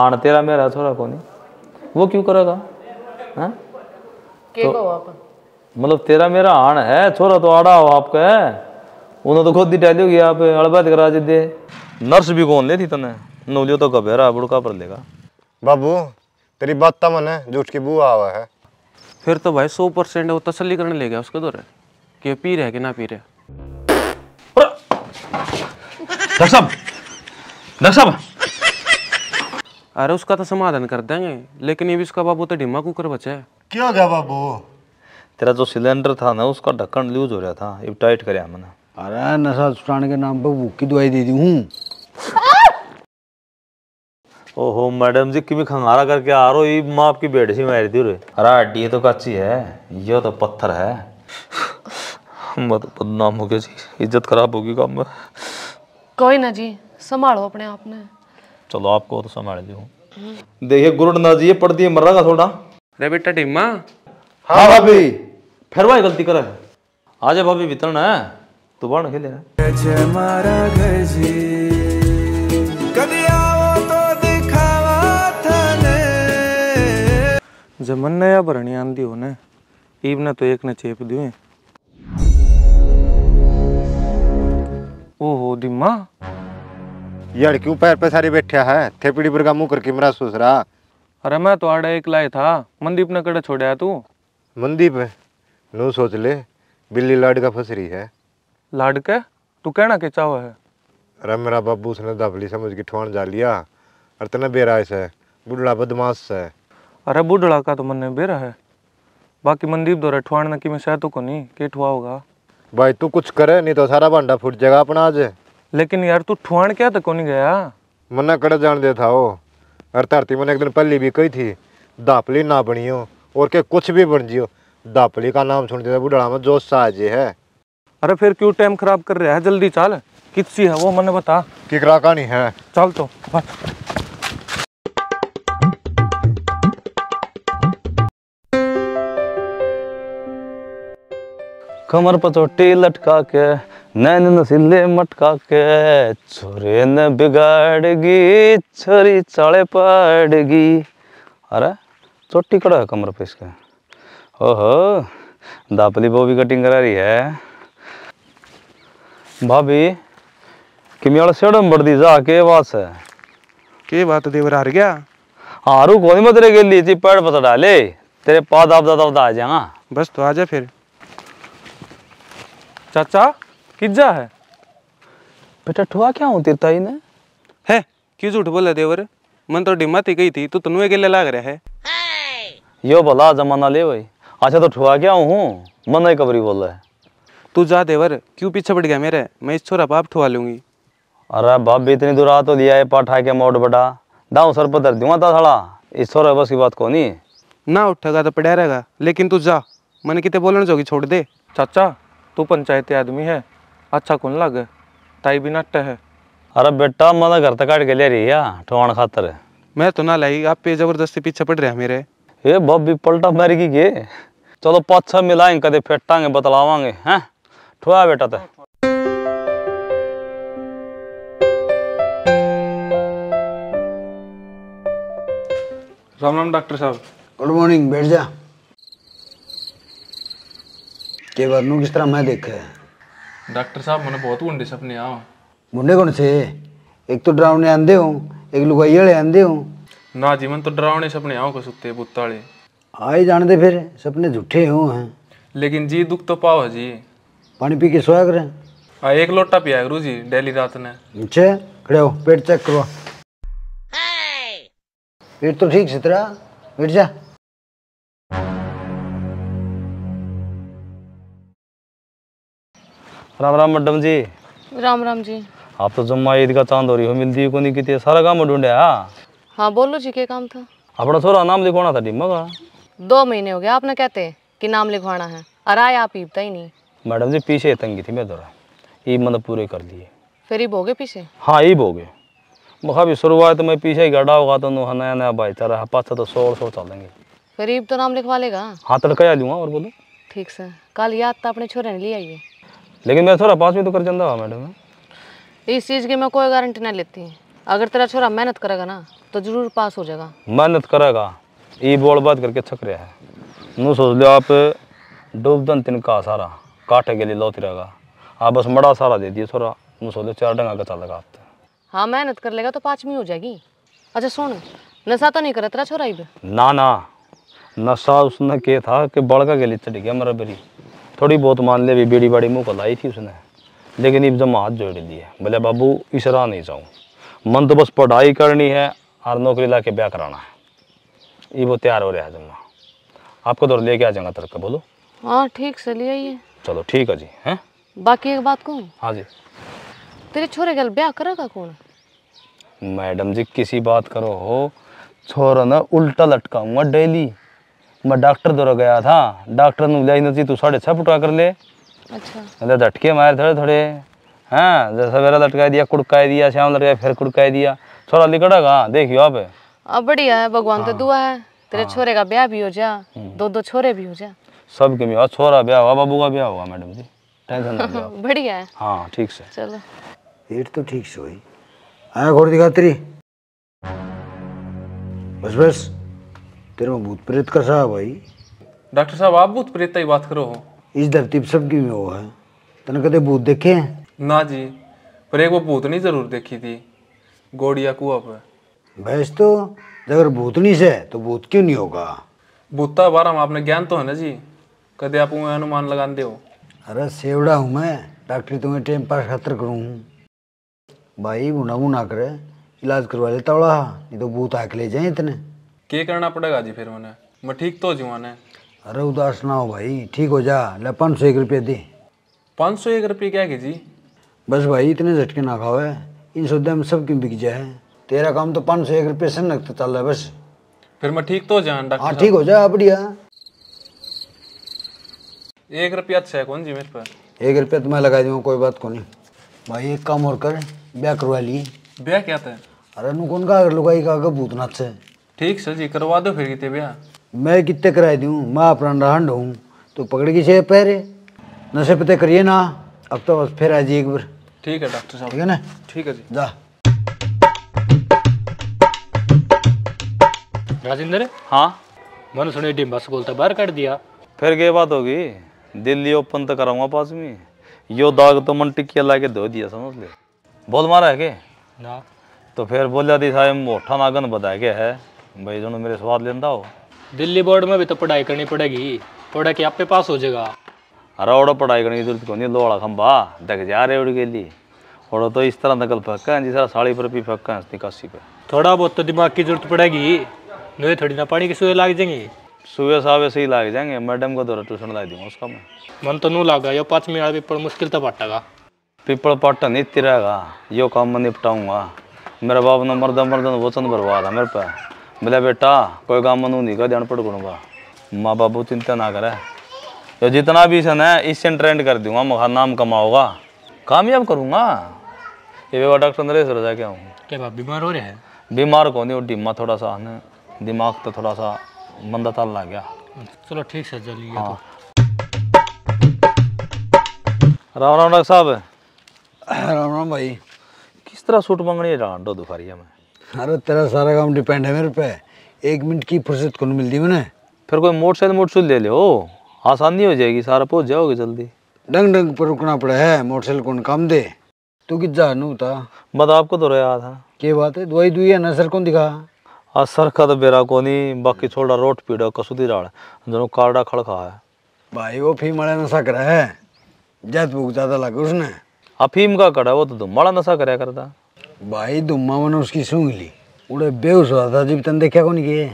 आण तेरा मेरा थोड़ा को वो क्यों करेगा हाँ? तो, मतलब तेरा मेरा आण है छोरा तो आड़ा हो आपका है उन्हें तो खुद ही टहली होगी आप अड़बैत करा दे नर्स भी कौन लेती तने नोलियो तो कबेरा बुड़का पर लेगा बाबू तेरी बात तमन तो है झूठ की बुआ आवा है फिर तो भाई सौ परसेंट वो तसली करने ले गया उसके दौर कि पी रहे कि ना पी रहे डॉक्टर साहब डॉक्टर साहब अरे उसका तो समाधान कर देंगे लेकिन ये भी इसका बाबू तो डिमा कुकर बचा है क्या गया बाबू तेरा जो सिलेंडर था ना उसका ढक्कन लूज हो रहा था अब टाइट करे मैंने अरे नशा छुटाने के नाम पर की दवाई दे दी हूँ ओहो मैडम जी किमी खंगारा करके आ रो ये माँ आपकी बेड सी मारी थी रे अरे हड्डी तो कच्ची है यो तो पत्थर है मत तो बदनाम हो गया जी इज्जत खराब होगी काम में कोई ना जी संभालो अपने आप ने चलो आपको तो समझ दियो देखिए गुरु नाथ जी ये पढ़ दिए मर रहा थोड़ा रे बेटा टिम्मा हाँ भाभी फिर वही गलती करे आज जा भाभी वितरण है तू बाण खेले जमन ने या भरणी आंदी होने ईब ने तो एक ने चेप दिए ओहो दिम्मा यार क्यों पैर पे सारी बैठा है थेपड़ी पर का मुंह करके मेरा ससुरा अरे मैं तो आड़े एक लाए था मनदीप ने कड़े छोड़ा तू मनदीप नू सोच ले बिल्ली लाड फंस रही है लाड तू कहना के चाहो है अरे मेरा बाबू उसने दफली समझ के ठोन जा लिया और तने बेरा है बुढ़ला बदमाश है अरे बुढ़ला का तो मन बेरा है बाकी मनदीप दो ठुआन की मैं शायद तो को नहीं के ठुआ होगा भाई तू कुछ करे नहीं तो सारा भांडा फुट जाएगा अपना आज लेकिन यार तू ठुआन क्या तो नहीं गया मना कड़ा जान दे था वो अरे धरती मैंने एक दिन पहले भी कही थी दापली ना बनी हो और के कुछ भी बन जियो दापली का नाम सुन देता बुढ़ा में जो साजे है अरे फिर क्यों टाइम खराब कर रहा है जल्दी चल किसी है वो मैंने बता कि कहानी है चल तो बस कमर पर तो टी लटका के नैन नसीले मटका के छोरे न बिगाड़गी छोरी चढ़े पड़गी अरे चोटी कड़ा है कमर पे इसके ओहो दापली बोबी कटिंग करा रही है भाभी किमी वाला सेड़म बढ़ दी जा के बात है के बात देवर हार गया हारू कौन मत रे गेली थी पेड़ पता डाले तेरे पाद आप दादा आ जाएगा हाँ। बस तो आ जा फिर चाचा किज्जा है बेटा ठुआ क्या हूँ तेरे ही ने है क्यों झूठ बोला देवर मन तो डिम्मा थी गई थी तो तनु अकेले लाग रहा है यो भला जमाना ले भाई अच्छा तो ठुआ क्या हूँ मन ही कबरी बोला है तू जा देवर क्यों पीछे पड़ गया मेरे मैं इस छोरा बाप ठुआ लूंगी अरे बाप भी इतनी दूर तो दिया है पाठा के मोट बड़ा दाऊ सर पर दर्द दूंगा था साला इस छोरा बस की बात को ना उठेगा तो पड़ा रहेगा लेकिन तू जा मैंने कितने बोलने जोगी छोड़ दे चाचा तू पंचायती आदमी है अच्छा कौन लग ताई भी नाट्य है अरे बेटा मना तो घर तक काट ले रही है ठोण खातर मैं तो ना लाई आप पे जबरदस्ती पीछे पड़ रहे हैं मेरे ये बब्बी पलटा मारी की के चलो पाँच छः मिलाएंगे कदे फेटांगे बतलावांगे हैं ठोया बेटा तो राम राम डॉक्टर साहब गुड मॉर्निंग बैठ जा के बार किस तरह मैं देखा है डॉक्टर साहब मैंने बहुत गुंडे सपने आ मुंडे कौन से एक तो डरावने आंदे हो एक लुगाई वाले आंदे हो ना जी मन तो डरावने सपने आओ को सुते बुत्ताले आए जानते फिर सपने झूठे हो हैं लेकिन जी दुख तो पाओ जी पानी पी के सोया करें हाँ एक लोटा पिया गुरु जी डेली रात ने अच्छा खड़े हो पेट चेक करवा पेट तो ठीक से तेरा बैठ जा राम राम मैडम जी राम राम जी आप तो जम्मा ईद का चांद हो रही हो मिलती को नहीं कितने सारा काम ढूंढे हाँ बोलो जी क्या काम था अपना थोड़ा नाम लिखवाना था डिम्मा का दो महीने हो गए आपने कहते कि नाम लिखवाना है और आए आप ईबता ही नहीं मैडम जी पीछे तंगी थी मैं दौरा ईब मैंने पूरे कर दिए फिर ईब हो गए पीछे हाँ ईब हो गए मखा भी शुरुआत में पीछे ही गड़ा होगा तो नुहा नया नया भाईचारा है हाँ, पाछा तो सौ और सौ चलेंगे फिर ईब तो नाम लिखवा लेगा हाँ तड़का आ लूँगा और बोलो ठीक से कल याद तो अपने छोरे ने ले आइए लेकिन मेरा छोरा पांचवी तो कर जाता हुआ मैडम इस चीज़ की मैं कोई गारंटी नहीं लेती अगर तेरा छोरा मेहनत करेगा ना तो जरूर पास हो जाएगा मेहनत करेगा ये बोल बात करके छक रहा है सोच लो आप डूबदन तिनका सारा काटे के लिए लो तिरागा आप बस मड़ा सारा दे दिए छोरा सोच लो चार डंगा का चलेगा आप हाँ मेहनत कर लेगा तो पाँचवीं हो जाएगी अच्छा सुन नशा तो नहीं करे तेरा छोरा ही ना ना नशा उसने के था कि बड़का के लिए चढ़ गया मेरा बेरी थोड़ी बहुत मान ले भी बेड़ी बाड़ी मुँह कलाई लाई थी उसने लेकिन इब जमा हाथ जोड़ दिए बोले बाबू इस राह नहीं जाऊँ मन तो बस पढ़ाई करनी है और नौकरी ला के ब्याह कराना है ये वो तैयार हो रहा है जमा आपको तो लेके आ जाऊंगा तरक्का बोलो हाँ ठीक से ले आइए चलो ठीक है जी हैं बाकी एक बात कहूँ हाँ जी तेरे छोरे गल ब्याह करेगा कौन मैडम जी किसी बात करो हो छोरा ना उल्टा लटकाऊंगा डेली मैं डॉक्टर द्वारा गया था डॉक्टर ने बुलाया जी तू साढ़े छह फुटा कर ले अच्छा झटके मारे थोड़े थोड़े हैं हाँ, जैसे सवेरा लटका दिया कुड़का दिया शाम लटका फिर कुड़का दिया छोरा लिकड़ा गा देखियो आप अब बढ़िया है भगवान तो हाँ। दुआ है तेरे हाँ। छोरे का ब्याह भी हो जा हम्म। दो दो छोरे भी हो जा सब के ब्याह छोरा ब्याह हुआ बाबू का ब्याह हुआ मैडम जी टेंशन ना लो बढ़िया है हां ठीक से चलो पेट तो ठीक से हुई आया घोड़ी दिखा बस बस तेरे में भूत प्रेत का सा भाई डॉक्टर साहब आप भूत प्रेत की बात करो हो इस धरती पर सब की वो है तने कदे भूत देखे हैं ना जी पर एक वो भूतनी जरूर देखी थी गोड़िया कुआ पर भैंस तो अगर भूतनी से तो भूत क्यों नहीं होगा भूता बारह में आपने ज्ञान तो है ना जी कदे आप उन्हें अनुमान लगा दे हो अरे सेवड़ा हूँ मैं डॉक्टर तुम्हें टाइम पास खतर करूँ भाई बुना बुना करे इलाज करवा लेता नहीं तो भूत आके ले जाए इतने के करना पड़ेगा जी फिर मैंने मैं ठीक तो जी मैंने अरे उदास ना हो भाई ठीक हो जा ले पाँच सौ एक रुपये दे पाँच सौ एक रुपये क्या की जी बस भाई इतने झटके ना खाओ है इन सौदे में सब क्यों बिक जाए तेरा काम तो पाँच सौ एक रुपये से लगता चल रहा है बस फिर मैं ठीक तो जान डॉक्टर हाँ ठीक हो जा बढ़िया एक रुपया अच्छा है कौन जी मेरे पर एक रुपया तो मैं लगा दूँ कोई बात को नहीं भाई एक काम और कर ब्याह करवा ली ब्याह क्या था अरे नु कौन का लुगाई का भूतनाथ से ठीक सर जी करवा दो फिर कितने ब्याह मैं कितने कराए दू मैं अपना रांड हूँ तो पकड़ के से पैरे नशे पते करिए ना अब तो बस फिर आ जी एक बार ठीक है डॉक्टर साहब ठीक है ना ठीक है जी जा राजेंद्र हाँ मैंने सुने डी बस बोलता बाहर काट दिया फिर ये बात होगी दिल्ली ओपन तो कराऊंगा पास में यो दाग तो मन टिकिया ला के धो दिया समझ ले बोल मारा है के ना तो फिर बोला थी साहब मोटा नागन बताया गया है भाई दोनों मेरे स्वाद लेंदा हो दिल्ली बोर्ड में भी तो पढ़ाई करनी पड़ेगी पढ़ा के आपे पास हो जाएगा अरे ओड़ो पढ़ाई करने की जरूरत को नहीं लोड़ा खंबा डक जा रहे उड़ के लिए और तो इस तरह नकल फेंका है जिस साड़ी पर भी फेंका है निकासी पे थोड़ा बहुत तो दिमाग की जरूरत पड़ेगी नहीं थोड़ी ना पानी की सुबह लाग जाएंगी सुबह सावे से ही लाग जाएंगे मैडम को तो ट्यूशन ला दूंगा उसका मैं मन तो नू लागा यो पाँच मिनट पिपल मुश्किल तो पाटेगा पिपल पाटा नहीं तिरेगा यो काम निपटाऊंगा मेरा बाप ने मरदा मरदा वचन बर्बाद है मेरे पे बोले बेटा कोई काम मनू नहीं का ध्यान पड़कूंगा माँ बाबू चिंता ना करे जो जितना भी सन है इससे ट्रेंड कर दूंगा मुखा नाम कमाओगा कामयाब करूँगा ये बेबा डॉक्टर नरेश रजा क्या हूँ क्या बात बीमार हो रहे हैं बीमार कौन नहीं डिमा थोड़ा सा है दिमाग तो थोड़ा सा मंदा ताल ला गया चलो ठीक है चलिए हाँ राम राम डॉक्टर साहब राम राम भाई किस तरह सूट मंगनी है दो दुखारी में अरे तेरा सारा काम डिपेंड है मेरे पे एक मिनट की फुर्सत कौन मिलती मैंने फिर कोई मोटरसाइकिल मोटरसाइकिल ले लो आसानी हो जाएगी सारा पहुंच जाओगे जल्दी डंग डंग पर रुकना पड़ा है मोटरसाइकिल कौन काम दे तू कि जानू था मत तो आपको तो रहा था क्या बात है दवाई दुई है ना सर कौन दिखा आज सर का तो बेरा को नहीं बाकी छोड़ा रोट पीड़ा कसूती राड़ दोनों कारड़ा खड़खा है भाई वो फीम वाला नशा करा है जैत भूख ज्यादा लगे उसने अफीम का कड़ा वो तो तुम वाला नशा करा करता भाई दुम्मा मन उसकी सूंघ ली उड़े बेहूस हुआ था जब तन देखा कौन गए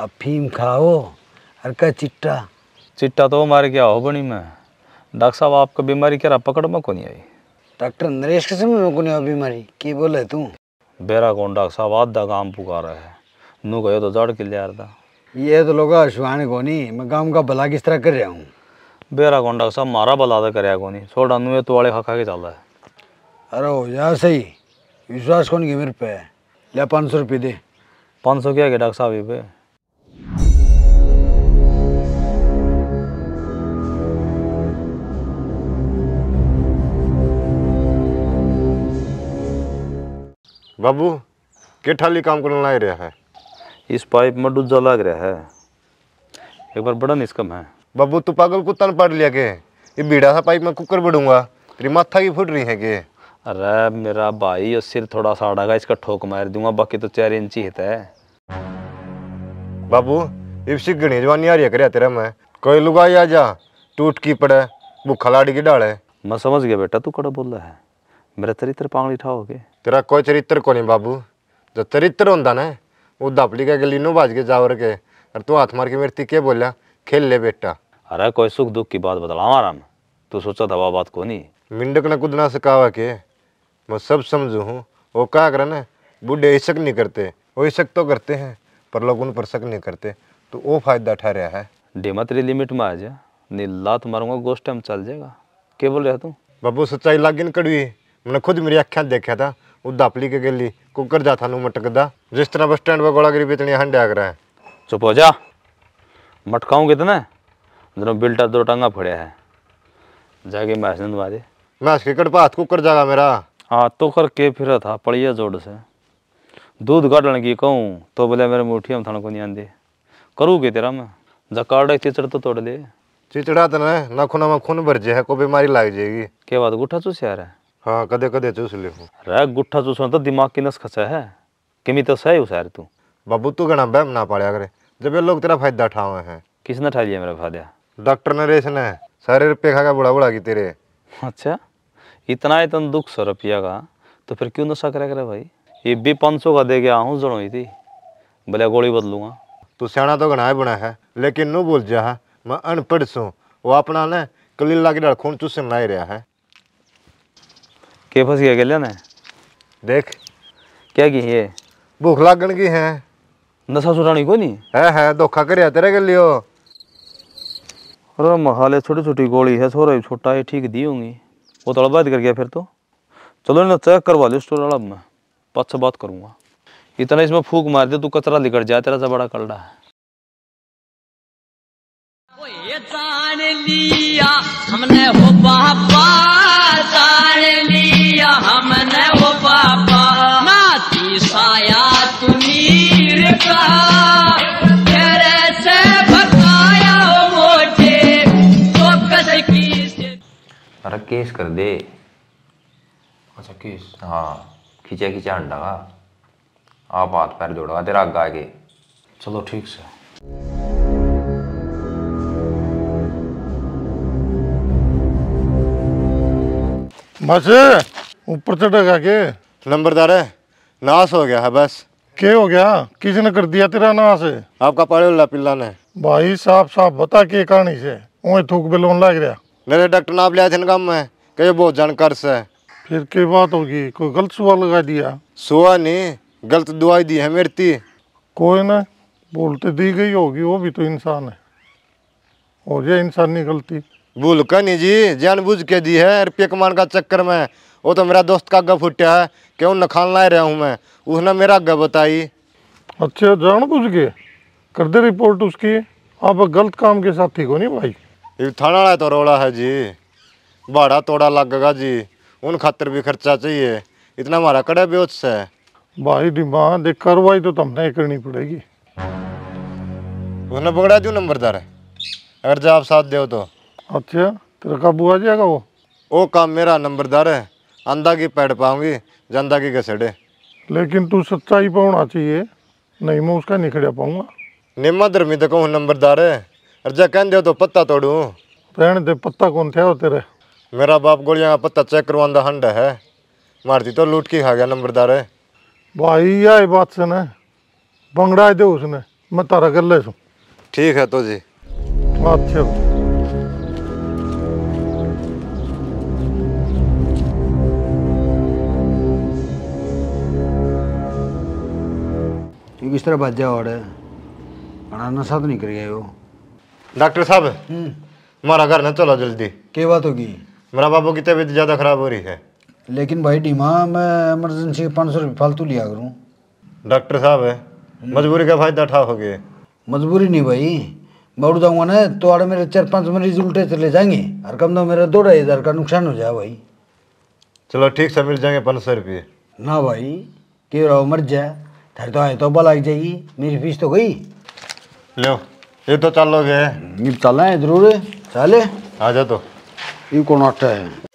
अफीम खाओ और का चिट्टा चिट्टा तो मारे क्या हो बनी मैं डॉक्टर साहब आपका बीमारी क्या पकड़ में कौन आई डॉक्टर नरेश के समय में कौन आई बीमारी की बोले तू बेरा कौन डॉक्टर साहब आधा काम पुकार है नू गयो तो जड़ के लिया था ये तो लोग सुहाने को नहीं मैं गाँव का भला किस तरह कर रहा हूँ बेरा कौन डॉक्टर साहब मारा भला तो कराया छोड़ा नू ये तो वाले खा खा के चल रहा है अरे हो जा सही विश्वास कौन की मेरे पे ले पाँच सौ रुपये दे पाँच सौ क्या डॉक्टर साहब ये पे बाबू के ठाली काम करने लग रहा है इस पाइप में डूजा लाग रहा है एक बार बड़ा निष्कम है बाबू तू पागल कुत्ता पड़ लिया के ये बीड़ा सा पाइप में कुकर बढ़ूंगा तेरी माथा की फुट रही है के अरे मेरा भाई और सिर थोड़ा सा साड़ा का इसका ठोक मार दूंगा बाकी तो चार इंच ही है बाबू इसी घनी जवानी आ रही है तेरा मैं कोई लुगाई आ जा टूट की पड़े भूखा लाड़ी की डाले मैं समझ गया बेटा तू कड़ा बोल रहा है मेरा चरित्र पांगली ठाओगे तेरा कोई चरित्र को नहीं बाबू जो चरित्र होता ना वो दापली का गली बाज के जावर के और तू हाथ मार के मेरे तीखे बोलिया खेल ले बेटा अरे कोई सुख दुख की बात बतला आराम तू सोचा था वह बात को नहीं मिंडक ने कुदना सिखावा के मैं सब समझू हूँ वो क्या करें ना बूढ़े शक नहीं करते वो शक तो करते हैं पर लोग उन पर शक नहीं करते तो वो फायदा उठा रहा है डेमा तेरी लिमिट में आ जा नहीं लात मारूंगा गोश्त टाइम चल जाएगा क्या बोल रहा तू बबू सच्चाई लागिन कड़वी मैंने खुद मेरी अख्या देखा था वो दापली के गली कुकर जा था मटकदा जिस तरह बस स्टैंड पर गोलागिरी बेचनी हंड आग रहा है चुप हो जा मटकाऊ कितने दोनों बिल्टा दो टांगा फड़े है जाके मैस दे मैस क्रिकेट पर कुकर जागा मेरा हाँ तो कर के फिर था पड़िया जोड़ से दूध गाड़न की कहूँ तो बोले मेरे मुठिया में थाने को नहीं आंदे करूँ के तेरा मैं जकाड़ा चिचड़ तो तोड़ दे चिचड़ा तो ना खून में खून भर जाए कोई बीमारी लग जाएगी क्या बात गुट्ठा चूस यार है हाँ कदे कदे चूस ले रे गुट्ठा चूसना तो दिमाग की नस खसा है किमी तो सही उसार तू बाबू तू गणा बैम ना पाड़िया करे जब ये लोग तेरा फायदा उठावे हैं किसने उठा लिया मेरा फायदा डॉक्टर नरेश ने सारे रुपये खा के बुढ़ा बुढ़ा की तेरे अच्छा इतना इतना दुख सौ रुपया का तो फिर क्यों नशा करा करे भाई ये भी पाँच सौ का दे के आऊँ जड़ो ही थी भले गोली बदलूँगा तू सियाणा तो घना बना है लेकिन नू बोल जा मैं अनपढ़ सू वो अपना ने कलीला के डर खून चूसन ला रहा है के फंस गया गया ने देख क्या की ये भूख लागन की है नशा सुटानी को नहीं है है धोखा कर तेरे के लिए अरे महाले छोटी छोटी गोली है सोरे छोटा ये ठीक दी होंगी वो बात कर गया फिर तो चलो ना चेक करवा लो स्टोर वाला मैं बात से बात करूँगा इतना इसमें फूक मार दे तू कचरा निकट जाए तेरा सा बड़ा कलडा है जान लिया हमने हो हमारा केस कर दे अच्छा केस हाँ खींचा खींचा अंडा का आप हाथ पैर जोड़ा तेरा आगे आगे चलो ठीक से बस ऊपर चढ़ेगा के नंबरदार है नाश हो गया है बस के हो गया किसने कर दिया तेरा नाश आपका पड़े पिल्ला ने भाई साफ साफ बता के कहानी से ओए थूक बेलोन लग रहा मेरे डॉक्टर नाप लिया थे गम में कहे बहुत जानकार से फिर क्या बात होगी कोई गलत सुआ लगा दिया सुआ नहीं गलत दुआई दी है मेरती कोई ना बोलते तो दी गई होगी वो भी तो इंसान है हो जाए इंसानी गलती भूल कर नहीं जी जानबूझ के दी है रुपये कमान का चक्कर में वो तो मेरा दोस्त का गप फूटा है क्यों नखान ला रहा हूँ मैं उसने मेरा आगे बताई अच्छा जान के कर दे रिपोर्ट उसकी आप गलत काम के साथी को नहीं भाई ये थाना वाला तो रोला है जी भाड़ा तोड़ा लगेगा जी उन खातर भी खर्चा चाहिए इतना हमारा कड़ा बेच है भाई डिमांड देख कार्रवाई तो तुमने करनी पड़ेगी उन्हें पकड़ा जो नंबरदार है अगर जब आप साथ दे तो अच्छा तेरा काबू आ जाएगा वो वो काम मेरा नंबरदार है अंधा की पैड पाऊंगी जनता की घसेड़े लेकिन तू सच्चाई पर होना चाहिए नहीं मैं उसका निखड़ा पाऊंगा निम्मा धर्मी तक नंबरदार है अर्जा कह दे तो पत्ता तोड़ू रहने दे पत्ता कौन थे तेरे मेरा बाप गोलियां का पत्ता चेक करवाना हंड है मारती तो लूट के खा गया नंबरदार भाई यही बात से ना दे उसने मैं तारा कर ले ठीक है तो जी अच्छा किस तरह बाजा और है नशा तो नहीं कर गया वो डॉक्टर साहब हम्म। हमारा घर ना चलो जल्दी क्या बात होगी मेरा बाबू की तबीयत ज़्यादा खराब हो रही है लेकिन भाई डीमा मैं इमरजेंसी पाँच सौ रुपये फालतू लिया करूँ डॉक्टर साहब हम्म। मजबूरी का फायदा हो गए मजबूरी नहीं भाई मैं उड़ जाऊँगा ना तो आड़े मेरे चार पाँच मरीज उल्टे चले जाएंगे और कम तो मेरा दो ढाई हज़ार का नुकसान हो जाए भाई चलो ठीक से मिल जाएंगे पाँच सौ रुपये ना भाई क्यों रहो मर जाए थर तो आए तो बल आ जाएगी मेरी फीस तो गई लो ये तो चलोगे हम्म, चलना है जरूर चले आ जा तो ये कौन अट्टा है